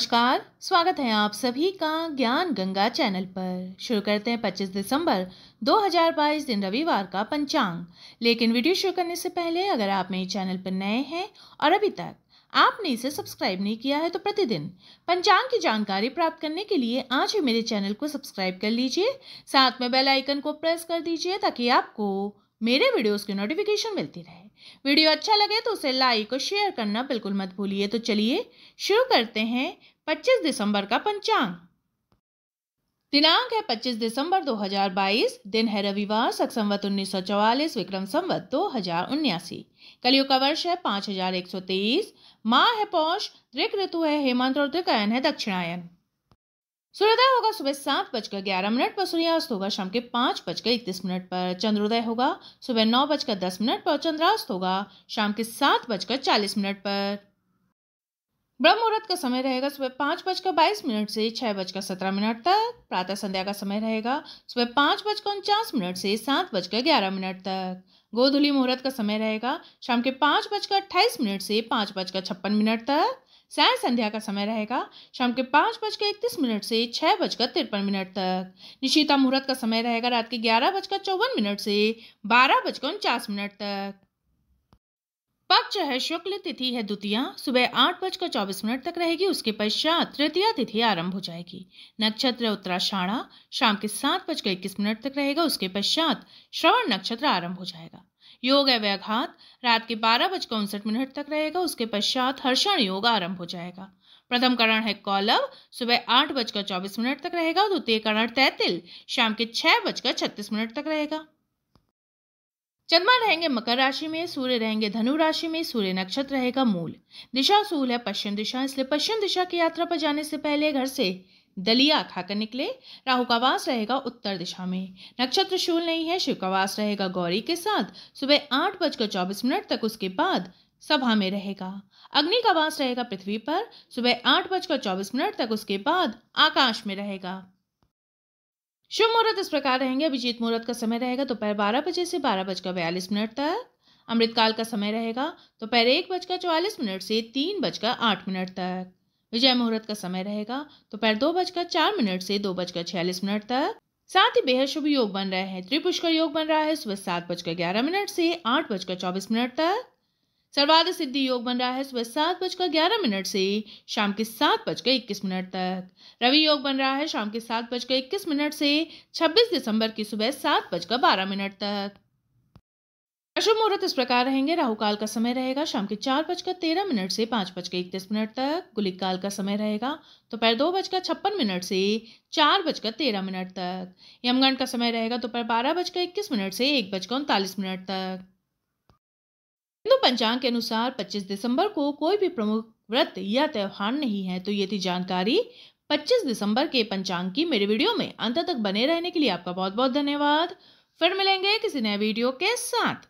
नमस्कार स्वागत है आप सभी का ज्ञान गंगा चैनल पर शुरू करते हैं 25 दिसंबर 2022 दिन रविवार का पंचांग लेकिन वीडियो शुरू करने से पहले अगर आप मेरे चैनल पर नए हैं और अभी तक आपने इसे सब्सक्राइब नहीं किया है तो प्रतिदिन पंचांग की जानकारी प्राप्त करने के लिए आज ही मेरे चैनल को सब्सक्राइब कर लीजिए साथ में बेल आइकन को प्रेस कर दीजिए ताकि आपको मेरे वीडियोस की नोटिफिकेशन मिलती रहे वीडियो अच्छा लगे तो उसे लाइक और शेयर करना बिल्कुल मत भूलिए तो चलिए शुरू करते हैं 25 दिसंबर का पंचांग दिनांक है 25 दिसंबर 2022 दिन है रविवार सख संवत उन्नीस विक्रम संवत दो हजार उन्यासी कलियुग का वर्ष है पाँच माह है पौष ऋक ऋतु है हेमंत और त्रिकायन है दक्षिणायन सूर्योदय होगा सुबह सात बजकर ग्यारह मिनट पर सूर्यास्त होगा शाम के पाँच बजकर इकतीस मिनट पर चंद्रोदय होगा सुबह नौ बजकर दस मिनट पर चंद्रास्त होगा शाम के सात बजकर चालीस मिनट पर ब्रह्म मुहूर्त का समय रहेगा सुबह पाँच बजकर बाईस मिनट से छः बजकर सत्रह मिनट तक प्रातः संध्या का समय रहेगा सुबह पाँच बजकर उनचास मिनट से सात बजकर ग्यारह मिनट तक गोधुली मुहूर्त का समय रहेगा शाम के पाँच बजकर अट्ठाईस मिनट से पाँच बजकर छप्पन मिनट तक साय संध्या का समय रहेगा शाम के पाँच बजकर इकतीस मिनट से छः बजकर तिरपन मिनट तक निशिता मुहूर्त का समय रहेगा रात के ग्यारह बजकर चौवन मिनट से बारह बजकर उनचास मिनट तक पक्ष है शुक्ल तिथि है द्वितीया सुबह आठ बजकर चौबीस मिनट तक रहेगी उसके पश्चात तृतीया तिथि आरंभ हो जाएगी नक्षत्र उत्तराषाढ़ा शाम के सात बजकर इक्कीस मिनट तक रहेगा उसके पश्चात श्रवण नक्षत्र आरंभ हो जाएगा योग व्याघात रात के बारह बजकर उनसठ मिनट तक रहेगा उसके पश्चात हर्षण योग आरंभ हो जाएगा प्रथम करण है कौलव सुबह आठ बजकर चौबीस मिनट तक रहेगा द्वितीय करण तैतिल शाम के छह बजकर छत्तीस मिनट तक रहेगा चंद्रमा रहेंगे मकर राशि में सूर्य रहेंगे धनु राशि में सूर्य नक्षत्र रहेगा मूल दिशा सूल है पश्चिम दिशा इसलिए पश्चिम दिशा की यात्रा पर जाने से पहले घर से दलिया खाकर निकले राहु का वास रहेगा उत्तर दिशा में नक्षत्र शूल नहीं है शिव का वास रहेगा गौरी के साथ सुबह आठ बजकर चौबीस मिनट तक उसके बाद सभा में रहेगा अग्नि का वास रहेगा पृथ्वी पर सुबह आठ बजकर चौबीस मिनट तक उसके बाद आकाश में रहेगा शुभ मुहूर्त इस प्रकार रहेंगे अभिजीत मुहूर्त का समय रहेगा दोपहर बारह बजे से बारह बजकर बयालीस मिनट तक अमृतकाल का समय रहेगा दोपहर एक बजकर चौवालीस मिनट से तीन बजकर आठ मिनट तक विजय मुहूर्त का समय रहेगा दोपहर तो दो बजकर चार मिनट से दो बजकर छियालीस मिनट तक साथ ही बेहद शुभ योग बन रहे हैं त्रिपुष्कर योग बन रहा है सुबह सात बजकर ग्यारह मिनट से आठ बजकर चौबीस मिनट तक सर्वाध सिद्धि योग बन रहा है सुबह सात बजकर ग्यारह मिनट से शाम के सात बजकर इक्कीस मिनट तक रवि योग बन रहा है शाम के सात बजकर इक्कीस मिनट से छब्बीस दिसंबर की सुबह सात बजकर बारह मिनट तक अशुभ मुहूर्त इस प्रकार रहेंगे राहु काल का समय रहेगा शाम के चार बजकर तेरह मिनट से पाँच बजकर इकतीस मिनट तक गुलिक काल का समय रहेगा दोपहर दो बजकर छप्पन मिनट से चार बजकर तेरह मिनट तक यमगण का समय रहेगा दोपहर बारह बजकर इक्कीस मिनट से एक बजकर उनतालीस मिनट तक हिंदू पंचांग के अनुसार 25 दिसंबर को कोई भी प्रमुख व्रत या त्यौहार नहीं है तो ये थी जानकारी 25 दिसंबर के पंचांग की मेरे वीडियो में अंत तक बने रहने के लिए आपका बहुत बहुत धन्यवाद फिर मिलेंगे किसी नए वीडियो के साथ